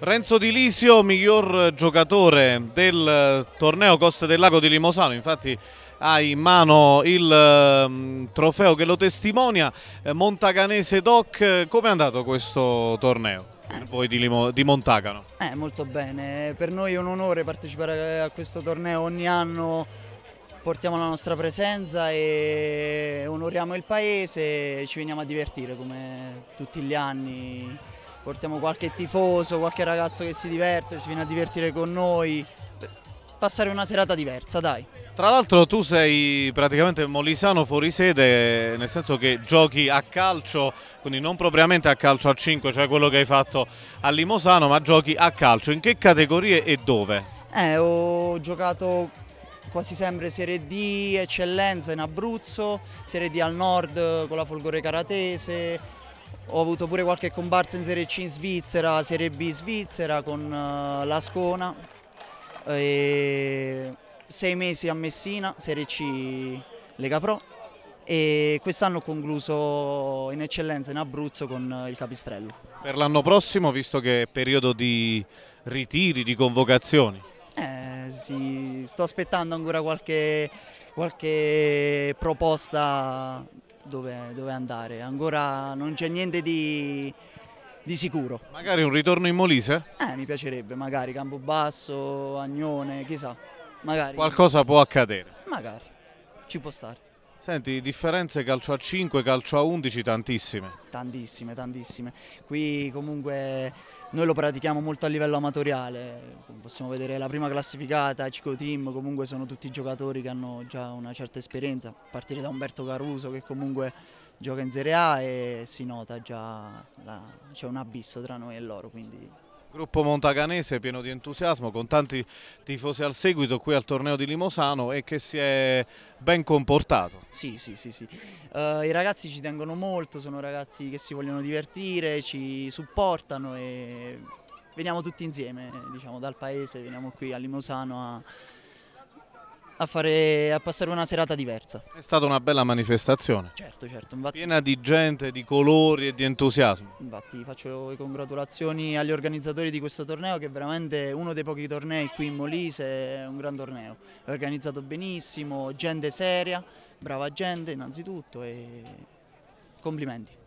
Renzo Di Lisio, miglior giocatore del eh, torneo Coste del Lago di Limosano, infatti ha in mano il ehm, trofeo che lo testimonia, eh, Montaganese Doc, come è andato questo torneo? Eh. Voi di, Limo, di Montagano? Eh, molto bene, per noi è un onore partecipare a questo torneo ogni anno, portiamo la nostra presenza e onoriamo il paese e ci veniamo a divertire come tutti gli anni portiamo qualche tifoso, qualche ragazzo che si diverte, si viene a divertire con noi, passare una serata diversa, dai. Tra l'altro tu sei praticamente molisano fuori sede, nel senso che giochi a calcio, quindi non propriamente a calcio a 5, cioè quello che hai fatto a Limosano, ma giochi a calcio. In che categorie e dove? Eh, ho giocato quasi sempre Serie D, Eccellenza in Abruzzo, Serie D al nord con la Folgore Caratese, ho avuto pure qualche comparsa in Serie C in Svizzera, Serie B in Svizzera con eh, l'Ascona, sei mesi a Messina, Serie C Lega Pro e quest'anno ho concluso in eccellenza in Abruzzo con il Capistrello. Per l'anno prossimo, visto che è periodo di ritiri, di convocazioni? Eh, sì, sto aspettando ancora qualche, qualche proposta dove, dove andare, ancora non c'è niente di, di, sicuro. Magari un ritorno in Molise? Eh, mi piacerebbe, magari Campobasso, Agnone, chissà. Magari. Qualcosa può accadere. Magari, ci può stare. Senti, differenze calcio a 5, calcio a 11 tantissime. Tantissime, tantissime. Qui comunque noi lo pratichiamo molto a livello amatoriale, possiamo vedere la prima classificata, Cico Team, comunque sono tutti giocatori che hanno già una certa esperienza, a partire da Umberto Caruso che comunque gioca in Serie A e si nota già, c'è un abisso tra noi e loro, quindi Gruppo montaganese pieno di entusiasmo con tanti tifosi al seguito qui al torneo di Limosano e che si è ben comportato. Sì, sì, sì, sì. Uh, i ragazzi ci tengono molto, sono ragazzi che si vogliono divertire, ci supportano e veniamo tutti insieme, diciamo dal paese, veniamo qui a Limosano a a, fare, a, passare una serata diversa. È stata una bella manifestazione. Certo, certo. Infatti... Piena di gente, di colori e di entusiasmo. Infatti faccio le congratulazioni agli organizzatori di questo torneo che è veramente uno dei pochi tornei qui in Molise, è un gran torneo. È organizzato benissimo, gente seria, brava gente innanzitutto e complimenti.